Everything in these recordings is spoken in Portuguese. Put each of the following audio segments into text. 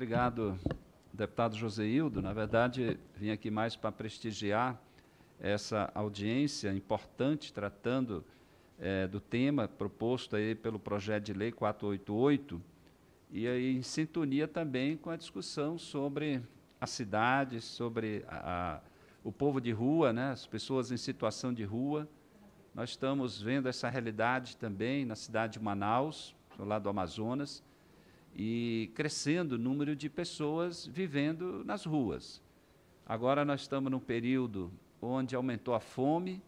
Obrigado, deputado José Hildo. Na verdade, vim aqui mais para prestigiar essa audiência importante, tratando é, do tema proposto aí pelo projeto de lei 488, e aí em sintonia também com a discussão sobre a cidade, sobre a, a, o povo de rua, né, as pessoas em situação de rua. Nós estamos vendo essa realidade também na cidade de Manaus, do lado do Amazonas, e crescendo o número de pessoas vivendo nas ruas. Agora nós estamos num período onde aumentou a fome,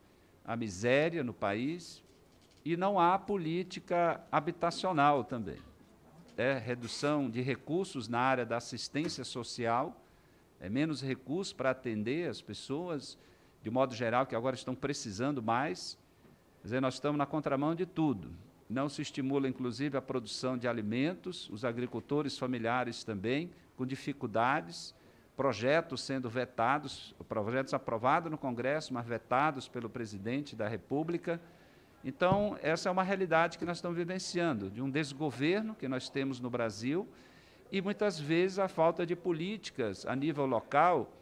a miséria no país e não há política habitacional também. É redução de recursos na área da assistência social, é menos recursos para atender as pessoas de modo geral que agora estão precisando mais. Quer dizer, nós estamos na contramão de tudo não se estimula, inclusive, a produção de alimentos, os agricultores familiares também, com dificuldades, projetos sendo vetados, projetos aprovados no Congresso, mas vetados pelo presidente da República. Então, essa é uma realidade que nós estamos vivenciando, de um desgoverno que nós temos no Brasil e, muitas vezes, a falta de políticas a nível local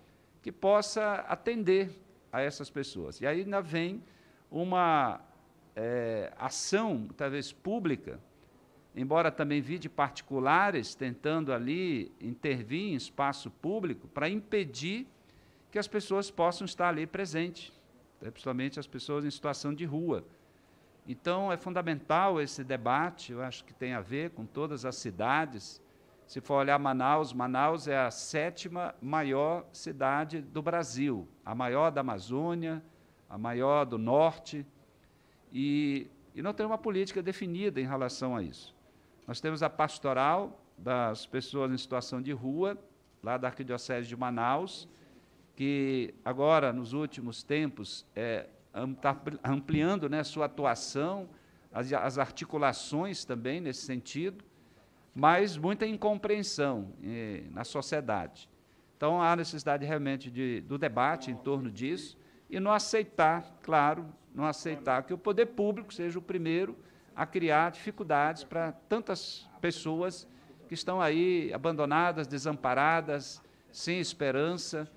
que possa atender a essas pessoas. E aí ainda vem uma é, ação, talvez pública, embora também vi de particulares tentando ali intervir em espaço público para impedir que as pessoas possam estar ali presentes, né, principalmente as pessoas em situação de rua. Então, é fundamental esse debate, eu acho que tem a ver com todas as cidades. Se for olhar Manaus, Manaus é a sétima maior cidade do Brasil, a maior da Amazônia, a maior do Norte, e, e não tem uma política definida em relação a isso. Nós temos a pastoral das pessoas em situação de rua, lá da Arquidiocese de Manaus, que agora, nos últimos tempos, está é, tá ampliando né, sua atuação, as, as, articulações também nesse sentido, mas muita incompreensão eh, na sociedade. Então, há necessidade realmente de, do debate em torno disso e não aceitar, claro, não aceitar que o poder público seja o primeiro a criar dificuldades para tantas pessoas que estão aí abandonadas, desamparadas, sem esperança.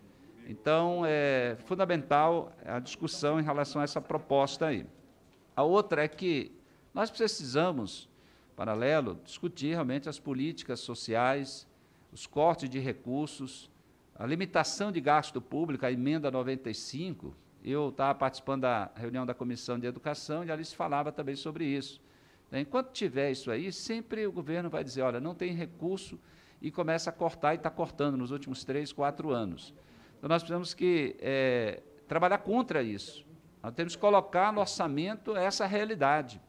Então, é fundamental a discussão em relação a essa proposta aí. A outra é que nós precisamos, paralelo, discutir realmente as políticas sociais, os cortes de recursos, a limitação de gasto público, a emenda 95, eu estava participando da reunião da Comissão de Educação e ali se falava também sobre isso. Enquanto tiver isso aí, sempre o governo vai dizer, olha, não tem recurso e começa a cortar e está cortando nos últimos três, quatro anos. Então nós precisamos que é, trabalhar contra isso. Nós temos que colocar no orçamento essa realidade.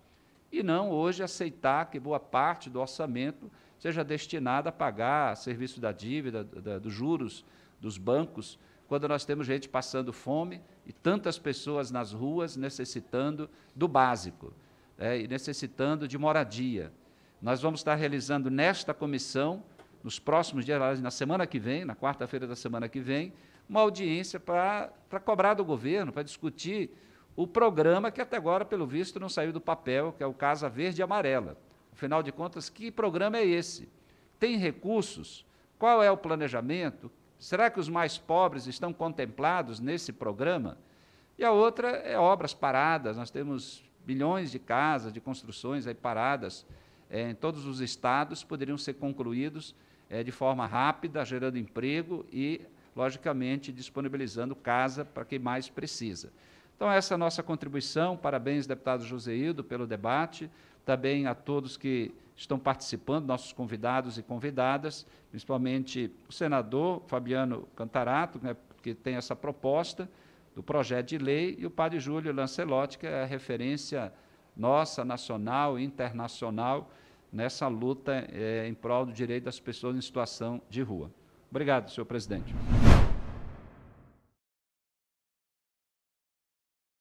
E não hoje aceitar que boa parte do orçamento seja destinada a pagar serviço da dívida, da, dos juros dos bancos, quando nós temos gente passando fome e tantas pessoas nas ruas necessitando do básico é, e necessitando de moradia. Nós vamos estar realizando nesta comissão, nos próximos dias, na semana que vem, na quarta-feira da semana que vem, uma audiência para cobrar do governo, para discutir o programa que até agora, pelo visto, não saiu do papel, que é o Casa Verde e Amarela. Afinal de contas, que programa é esse? Tem recursos? Qual é o planejamento? Será que os mais pobres estão contemplados nesse programa? E a outra é obras paradas. Nós temos bilhões de casas, de construções aí paradas é, em todos os estados, poderiam ser concluídos é, de forma rápida, gerando emprego e, logicamente, disponibilizando casa para quem mais precisa. Então, essa é a nossa contribuição. Parabéns, deputado Joseildo, pelo debate também tá a todos que estão participando, nossos convidados e convidadas, principalmente o senador Fabiano Cantarato, né, que tem essa proposta do projeto de lei, e o padre Júlio Lancelotti, que é a referência nossa, nacional e internacional, nessa luta é, em prol do direito das pessoas em situação de rua. Obrigado, senhor presidente.